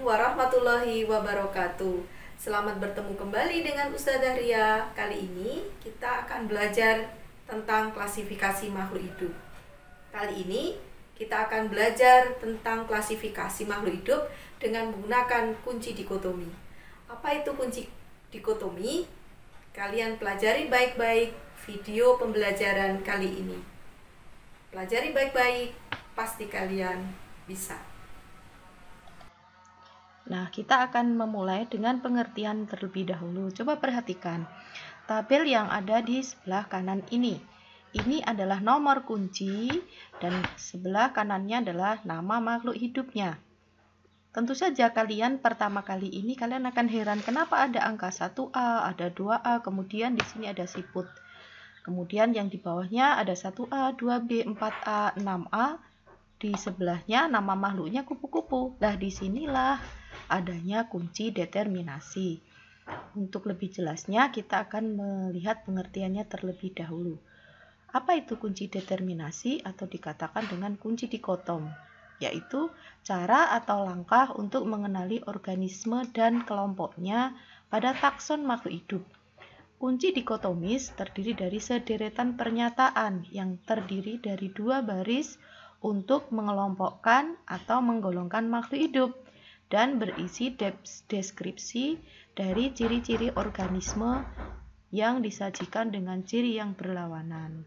Assalamualaikum warahmatullahi wabarakatuh Selamat bertemu kembali dengan Ustazah Ria Kali ini kita akan belajar tentang klasifikasi makhluk hidup Kali ini kita akan belajar tentang klasifikasi makhluk hidup dengan menggunakan kunci dikotomi Apa itu kunci dikotomi? Kalian pelajari baik-baik video pembelajaran kali ini Pelajari baik-baik, pasti kalian bisa. Nah, kita akan memulai dengan pengertian terlebih dahulu. Coba perhatikan tabel yang ada di sebelah kanan ini. Ini adalah nomor kunci dan sebelah kanannya adalah nama makhluk hidupnya. Tentu saja kalian pertama kali ini kalian akan heran kenapa ada angka 1A, ada 2A, kemudian di sini ada siput. Kemudian yang di bawahnya ada 1A, 2B, 4A, 6A. Di sebelahnya nama makhluknya kupu-kupu. Nah, disinilah adanya kunci determinasi. Untuk lebih jelasnya, kita akan melihat pengertiannya terlebih dahulu. Apa itu kunci determinasi atau dikatakan dengan kunci dikotom? Yaitu cara atau langkah untuk mengenali organisme dan kelompoknya pada takson makhluk hidup. Kunci dikotomis terdiri dari sederetan pernyataan yang terdiri dari dua baris untuk mengelompokkan atau menggolongkan makhluk hidup dan berisi deskripsi dari ciri-ciri organisme yang disajikan dengan ciri yang berlawanan.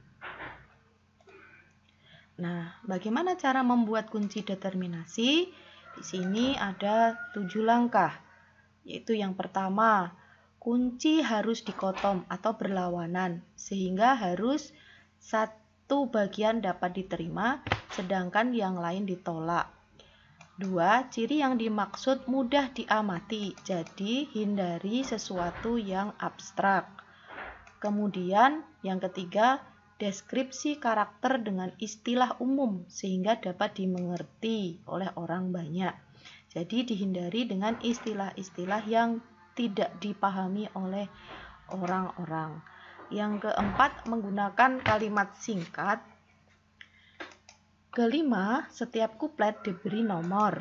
Nah, bagaimana cara membuat kunci determinasi? Di sini ada tujuh langkah, yaitu yang pertama, kunci harus dikotom atau berlawanan, sehingga harus satu bagian dapat diterima, sedangkan yang lain ditolak. Dua, ciri yang dimaksud mudah diamati, jadi hindari sesuatu yang abstrak. Kemudian, yang ketiga, deskripsi karakter dengan istilah umum sehingga dapat dimengerti oleh orang banyak. Jadi, dihindari dengan istilah-istilah yang tidak dipahami oleh orang-orang. Yang keempat, menggunakan kalimat singkat Kelima, setiap kuplet diberi nomor.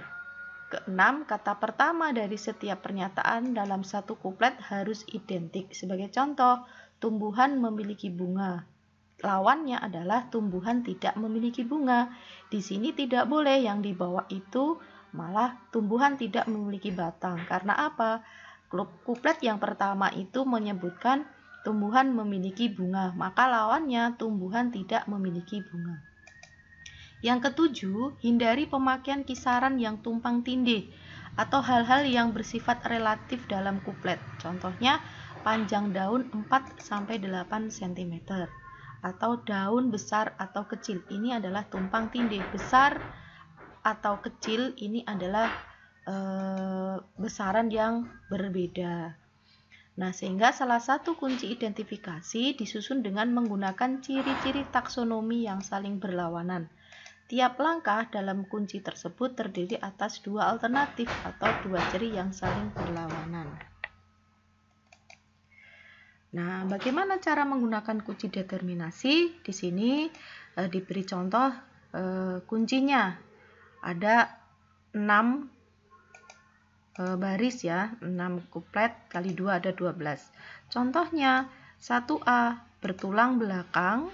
Keenam, kata pertama dari setiap pernyataan dalam satu kuplet harus identik. Sebagai contoh, tumbuhan memiliki bunga. Lawannya adalah tumbuhan tidak memiliki bunga. Di sini tidak boleh yang dibawa itu malah tumbuhan tidak memiliki batang. Karena apa? Klub Kuplet yang pertama itu menyebutkan tumbuhan memiliki bunga, maka lawannya tumbuhan tidak memiliki bunga. Yang ketujuh, hindari pemakaian kisaran yang tumpang tindih atau hal-hal yang bersifat relatif dalam kuplet. Contohnya, panjang daun 4 sampai 8 cm atau daun besar atau kecil. Ini adalah tumpang tindih. Besar atau kecil ini adalah e, besaran yang berbeda. Nah, sehingga salah satu kunci identifikasi disusun dengan menggunakan ciri-ciri taksonomi yang saling berlawanan Tiap langkah dalam kunci tersebut terdiri atas dua alternatif atau dua ciri yang saling berlawanan. Nah, bagaimana cara menggunakan kunci determinasi? Di sini e, diberi contoh e, kuncinya. Ada 6 eh, baris ya, 6 kuplet kali 2 ada 12. Contohnya 1A bertulang belakang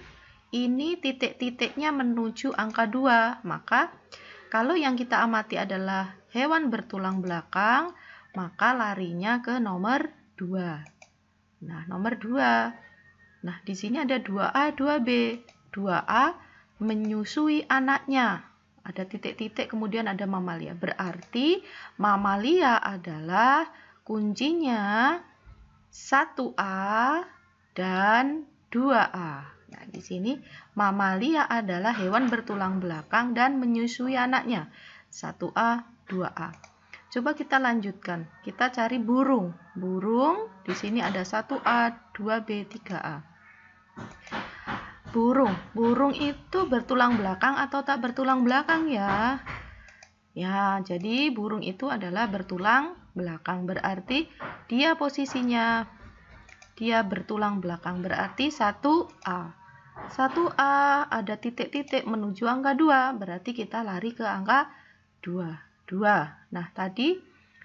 ini titik-titiknya menuju angka 2. Maka kalau yang kita amati adalah hewan bertulang belakang, maka larinya ke nomor 2. Nah, nomor 2. Nah, di sini ada 2A, 2B. 2A menyusui anaknya. Ada titik-titik, kemudian ada mamalia. Berarti mamalia adalah kuncinya 1A dan 2A. Nah, di sini mamalia adalah hewan bertulang belakang dan menyusui anaknya. 1A, 2A. Coba kita lanjutkan. Kita cari burung. Burung di sini ada 1A, 2B, 3A. Burung. Burung itu bertulang belakang atau tak bertulang belakang ya? Ya, jadi burung itu adalah bertulang belakang berarti dia posisinya dia bertulang belakang berarti 1A. 1A ada titik-titik menuju angka 2, berarti kita lari ke angka 2. 2. Nah, tadi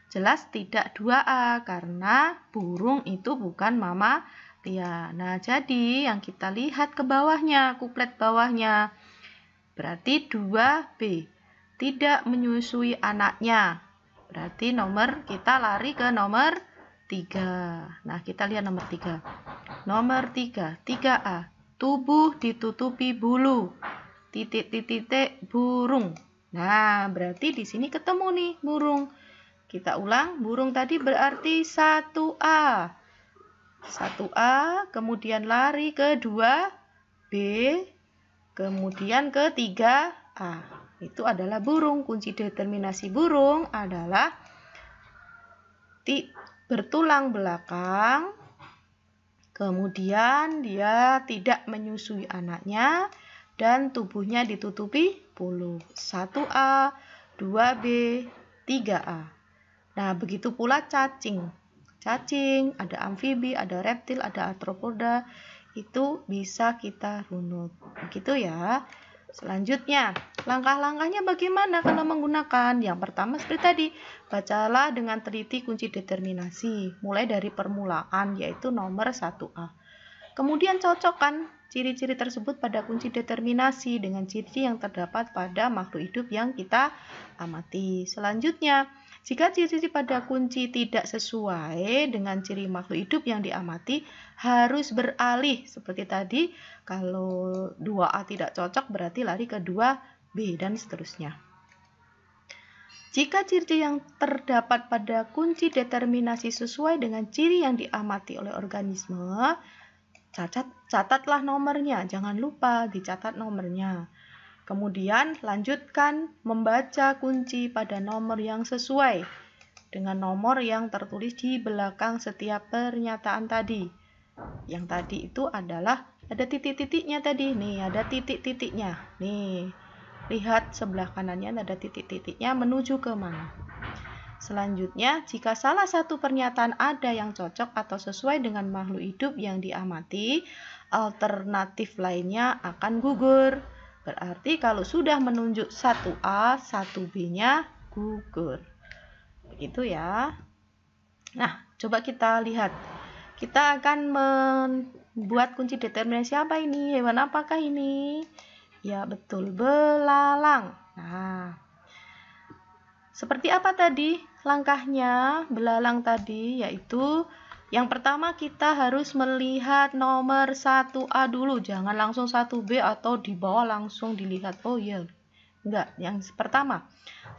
jelas tidak 2A karena burung itu bukan mama tia. Nah, jadi yang kita lihat ke bawahnya, kuplet bawahnya. Berarti 2B tidak menyusui anaknya. Berarti nomor kita lari ke nomor 3. Nah, kita lihat nomor 3. Nomor 3, 3A Tubuh ditutupi bulu. Titik-titik burung. Nah, berarti di sini ketemu nih burung. Kita ulang, burung tadi berarti 1A. 1A, kemudian lari ke 2B, kemudian ke 3A. Itu adalah burung. Kunci determinasi burung adalah bertulang belakang, Kemudian dia tidak menyusui anaknya dan tubuhnya ditutupi bulu 1A, 2B, 3A. Nah, begitu pula cacing. Cacing, ada amfibi, ada reptil, ada arthropoda, itu bisa kita runut. Begitu ya. Selanjutnya, langkah-langkahnya bagaimana kalau menggunakan? Yang pertama seperti tadi, bacalah dengan teliti kunci determinasi, mulai dari permulaan yaitu nomor 1A. Kemudian cocokkan ciri-ciri tersebut pada kunci determinasi dengan ciri yang terdapat pada makhluk hidup yang kita amati. Selanjutnya, jika ciri-ciri pada kunci tidak sesuai dengan ciri makhluk hidup yang diamati, harus beralih. Seperti tadi, kalau 2A tidak cocok berarti lari ke 2B dan seterusnya. Jika ciri-ciri yang terdapat pada kunci determinasi sesuai dengan ciri yang diamati oleh organisme, catatlah nomornya. Jangan lupa dicatat nomornya. Kemudian lanjutkan membaca kunci pada nomor yang sesuai dengan nomor yang tertulis di belakang setiap pernyataan tadi. Yang tadi itu adalah ada titik-titiknya tadi. Nih, ada titik-titiknya. Nih. Lihat sebelah kanannya ada titik-titiknya menuju ke mana. Selanjutnya, jika salah satu pernyataan ada yang cocok atau sesuai dengan makhluk hidup yang diamati, alternatif lainnya akan gugur. Berarti kalau sudah menunjuk 1A, 1B-nya gugur. Begitu ya. Nah, coba kita lihat. Kita akan membuat kunci determinasi apa ini? Hewan apakah ini? Ya, betul. Belalang. Nah, seperti apa tadi langkahnya belalang tadi? Yaitu yang pertama kita harus melihat nomor 1A dulu, jangan langsung 1B atau di bawah langsung dilihat. Oh iya, enggak. Yang pertama,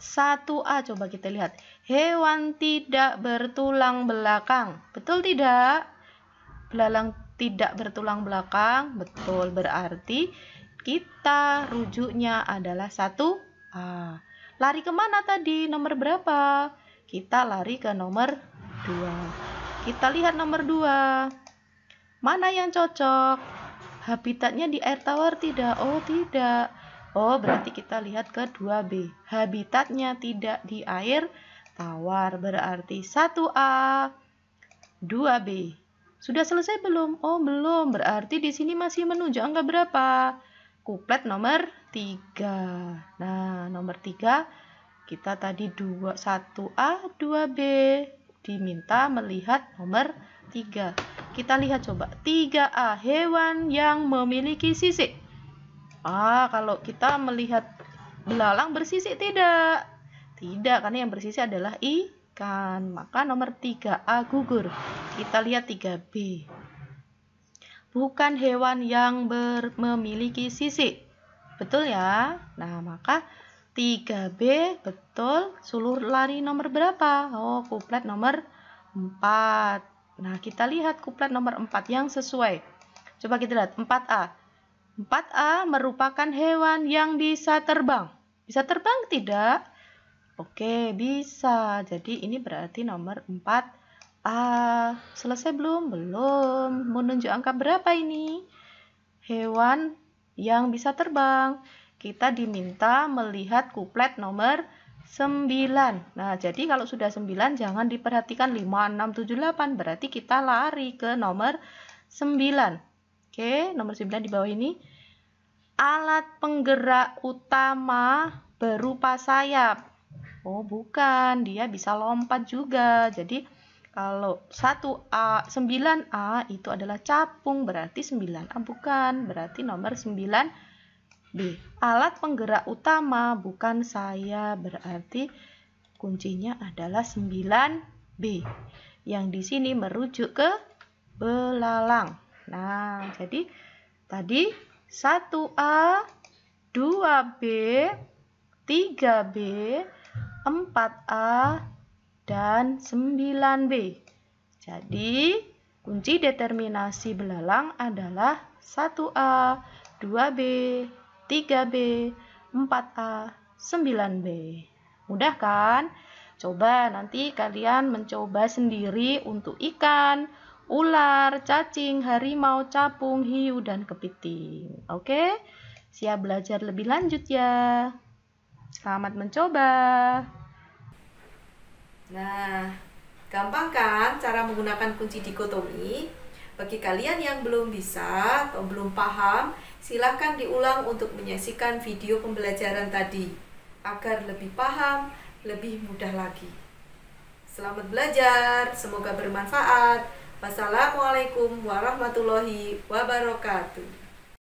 1A coba kita lihat. Hewan tidak bertulang belakang. Betul tidak? Belalang tidak bertulang belakang. Betul, berarti kita rujuknya adalah 1A. Lari kemana tadi? Nomor berapa? Kita lari ke nomor 2. Kita lihat nomor 2. Mana yang cocok? Habitatnya di air tawar tidak? Oh, tidak. Oh, berarti kita lihat ke 2B. Habitatnya tidak di air tawar, berarti 1A, 2B. Sudah selesai belum? Oh, belum. Berarti di sini masih menuju angka berapa? Kuplet nomor 3. Nah, nomor 3 kita tadi 2 1A, 2B diminta melihat nomor 3. Kita lihat coba. 3A hewan yang memiliki sisik. Ah, kalau kita melihat belalang bersisik tidak? Tidak, karena yang bersisik adalah ikan. Maka nomor 3A gugur. Kita lihat 3B. Bukan hewan yang memiliki sisik. Betul ya? Nah, maka 3B betul. Sulur lari nomor berapa? Oh, kuplet nomor 4. Nah, kita lihat kuplet nomor 4 yang sesuai. Coba kita lihat 4A. 4A merupakan hewan yang bisa terbang. Bisa terbang tidak? Oke, bisa. Jadi ini berarti nomor 4A. Selesai belum? Belum. Menunjuk angka berapa ini? Hewan yang bisa terbang kita diminta melihat kuplet nomor 9. Nah, jadi kalau sudah 9 jangan diperhatikan 5, 6, 7, 8. Berarti kita lari ke nomor 9. Oke, nomor 9 di bawah ini. Alat penggerak utama berupa sayap. Oh, bukan. Dia bisa lompat juga. Jadi, kalau 1A, 9A itu adalah capung. Berarti 9A bukan. Berarti nomor 9 B. Alat penggerak utama bukan saya berarti kuncinya adalah 9B. Yang di sini merujuk ke belalang. Nah, jadi tadi 1A, 2B, 3B, 4A, dan 9B. Jadi, kunci determinasi belalang adalah 1A, 2B, 3B, 4A, 9B. Mudah kan? Coba nanti kalian mencoba sendiri untuk ikan, ular, cacing, harimau, capung, hiu, dan kepiting. Oke? Siap belajar lebih lanjut ya. Selamat mencoba. Nah, gampang kan cara menggunakan kunci dikotomi? Bagi kalian yang belum bisa atau belum paham, silakan diulang untuk menyaksikan video pembelajaran tadi agar lebih paham, lebih mudah lagi. Selamat belajar, semoga bermanfaat. Wassalamualaikum warahmatullahi wabarakatuh.